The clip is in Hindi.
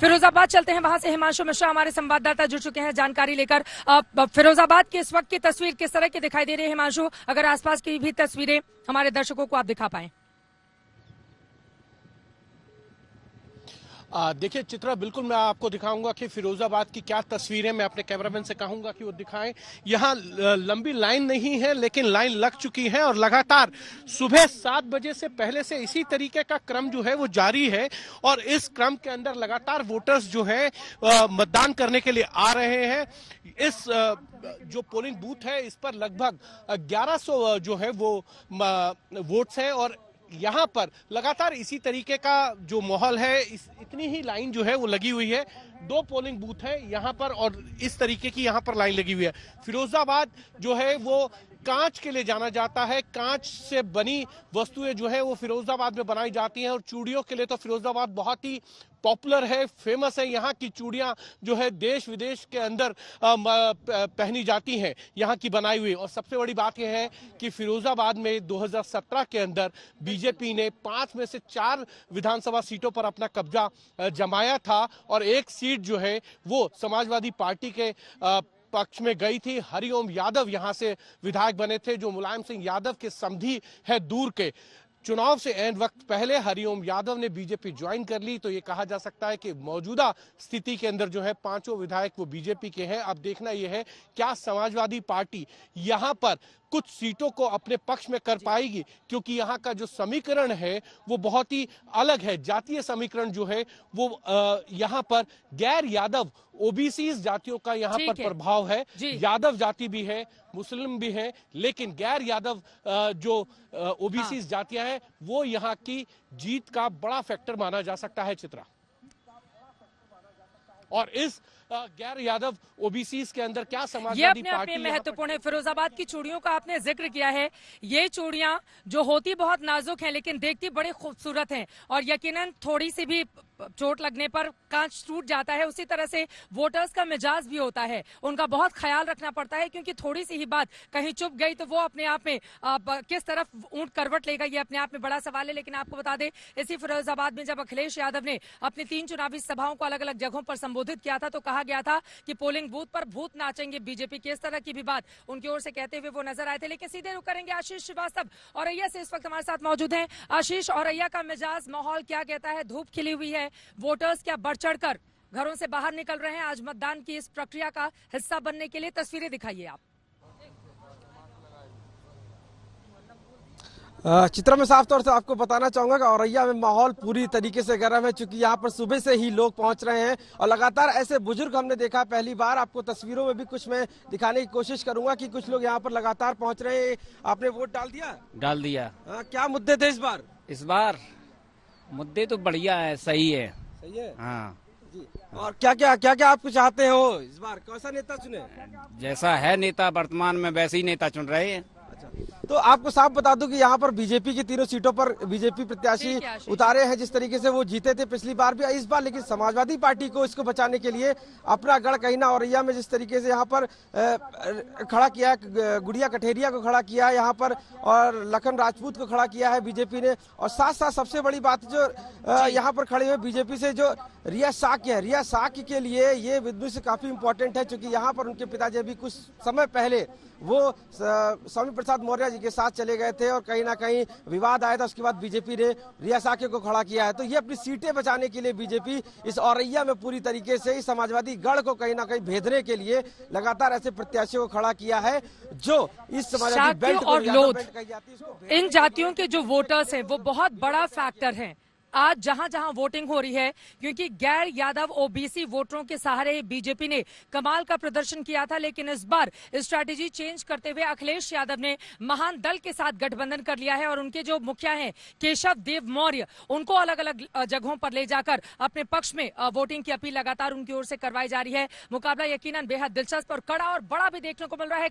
फिरोजाबाद चलते हैं वहां से हिमांशु मिश्रा हमारे संवाददाता जुड़ चुके हैं जानकारी लेकर फिरोजाबाद के इस वक्त की तस्वीर किस तरह की दिखाई दे रही है हिमांशु अगर आसपास की भी तस्वीरें हमारे दर्शकों को आप दिखा पाएं देखिए चित्रा बिल्कुल मैं आपको दिखाऊंगा कि फिरोजाबाद की क्या तस्वीरें मैं अपने कैमरामैन से कहूंगा कि वो दिखाएं यहाँ लंबी लाइन नहीं है लेकिन लाइन लग चुकी है और लगातार सुबह सात बजे से पहले से इसी तरीके का क्रम जो है वो जारी है और इस क्रम के अंदर लगातार वोटर्स जो है मतदान करने के लिए आ रहे हैं इस जो पोलिंग बूथ है इस पर लगभग 1100 जो है वो वोट्स है और यहाँ पर लगातार इसी तरीके का जो माहौल है इस इतनी ही लाइन जो है वो लगी हुई है दो पोलिंग बूथ है यहाँ पर और इस तरीके की यहाँ पर लाइन लगी हुई है फिरोजाबाद जो है वो कांच के लिए जाना जाता है कांच से बनी वस्तुएं जो है वो फिरोजाबाद में बनाई जाती हैं और चूड़ियों के लिए तो फिरोजाबाद बहुत ही पॉपुलर है फेमस है यहाँ की चूड़ियाँ जो है देश विदेश के अंदर पहनी जाती हैं यहाँ की बनाई हुई और सबसे बड़ी बात यह है कि फिरोजाबाद में 2017 के अंदर बीजेपी ने पांच में से चार विधानसभा सीटों पर अपना कब्जा जमाया था और एक सीट जो है वो समाजवादी पार्टी के पक्ष में गई थी हरिओम यादव यहां से विधायक बने थे जो मुलायम सिंह यादव के समधि है दूर के चुनाव से एंड वक्त पहले हरिओम यादव ने बीजेपी ज्वाइन कर ली तो ये कहा जा सकता है कि मौजूदा स्थिति के अंदर जो है पांचों विधायक वो बीजेपी के हैं अब देखना यह है क्या समाजवादी पार्टी यहां पर कुछ सीटों को अपने पक्ष में कर पाएगी क्योंकि यहाँ का जो समीकरण है वो बहुत ही अलग है जातीय समीकरण जो है वो यहाँ पर गैर यादव ओबीसी जातियों का यहाँ पर प्रभाव है यादव जाति भी है मुस्लिम भी है लेकिन गैर यादव जो ओबीसी हाँ। जातियां हैं वो यहाँ की जीत का बड़ा फैक्टर माना जा सकता है चित्रा और इस गैर यादव ओबीसी के अंदर क्या समाजवादी ये अपने महत्वपूर्ण है फिरोजाबाद की चूड़ियों का आपने जिक्र किया है ये चूड़िया जो होती बहुत नाजुक है लेकिन देखती बड़ी खूबसूरत है और यकीन थोड़ी सी भी चोट लगने पर कांच टूट जाता है उसी तरह से वोटर्स का मिजाज भी होता है उनका बहुत ख्याल रखना पड़ता है क्योंकि थोड़ी सी ही बात कहीं चुप गई तो वो अपने आप में आप किस तरफ ऊंट करवट लेगा ये अपने आप में बड़ा सवाल है लेकिन आपको बता दें इसी फिरोजाबाद में जब अखिलेश यादव ने अपनी तीन चुनावी सभाओं को अलग अलग जगहों पर संबोधित किया था तो कहा गया था कि पोलिंग बूथ पर भूत नाचेंगे बीजेपी की इस तरह की भी बात उनकी ओर से कहते हुए वो नजर आए थे लेकिन सीधे रुक करेंगे आशीष श्रीवास्तव औरैया से इस वक्त हमारे साथ मौजूद है आशीष औरैया का मिजाज माहौल क्या कहता है धूप खिली हुई है है वोटर्स क्या बढ़ चढ़कर घरों से बाहर निकल रहे हैं आज मतदान की इस प्रक्रिया का हिस्सा बनने के लिए तस्वीरें दिखाइए आप चित्र में साफ तौर से आपको बताना चाहूंगा कि औरैया में माहौल पूरी तरीके से गर्म है क्योंकि यहाँ पर सुबह से ही लोग पहुंच रहे हैं और लगातार ऐसे बुजुर्ग हमने देखा पहली बार आपको तस्वीरों में भी कुछ मैं दिखाने की कोशिश करूंगा कि कुछ लोग यहाँ पर लगातार पहुंच रहे हैं आपने वोट डाल दिया डाल दिया आ, क्या मुद्दे थे इस बार इस बार मुद्दे तो बढ़िया है सही है सही है हाँ और क्या क्या क्या क्या आप चाहते हो इस बार कैसा नेता चुने जैसा है नेता वर्तमान में वैसे ही नेता चुन रहे हैं अच्छा। तो आपको साफ बता दूं कि यहाँ पर बीजेपी की तीनों सीटों पर बीजेपी प्रत्याशी उतारे हैं जिस तरीके से वो जीते थे पिछली बार भी इस बार लेकिन समाजवादी पार्टी को इसको बचाने के लिए अपना गढ़ कहीं ना औरैया में जिस तरीके से यहाँ पर खड़ा किया है गुड़िया कठेरिया को खड़ा किया है यहाँ पर और लखन राजपूत को खड़ा किया है बीजेपी ने और साथ साथ सबसे बड़ी बात जो यहाँ पर खड़े हुए बीजेपी से जो रिया शाक्य है रिया साक के लिए ये से काफी इंपॉर्टेंट है क्योंकि यहाँ पर उनके पिताजी अभी कुछ समय पहले वो स्वामी प्रसाद मौर्य जी के साथ चले गए थे और कहीं ना कहीं विवाद आया था उसके बाद बीजेपी ने रिया साके को खड़ा किया है तो ये अपनी सीटें बचाने के लिए बीजेपी इस औरैया में पूरी तरीके से इस समाजवादी गढ़ को कहीं ना कहीं भेदने के लिए लगातार ऐसे प्रत्याशियों को खड़ा किया है जो इस समाजवादी बेल्ट और लोध इन जातियों के जो वोटर्स है वो बहुत बड़ा फैक्टर है आज जहां जहां वोटिंग हो रही है क्योंकि गैर यादव ओबीसी वोटरों के सहारे बीजेपी ने कमाल का प्रदर्शन किया था लेकिन इस बार स्ट्रैटेजी चेंज करते हुए अखिलेश यादव ने महान दल के साथ गठबंधन कर लिया है और उनके जो मुखिया हैं केशव देव मौर्य उनको अलग अलग जगहों पर ले जाकर अपने पक्ष में वोटिंग की अपील लगातार उनकी ओर से करवाई जा रही है मुकाबला यकीन बेहद दिलचस्प और कड़ा और बड़ा भी देखने को मिल रहा है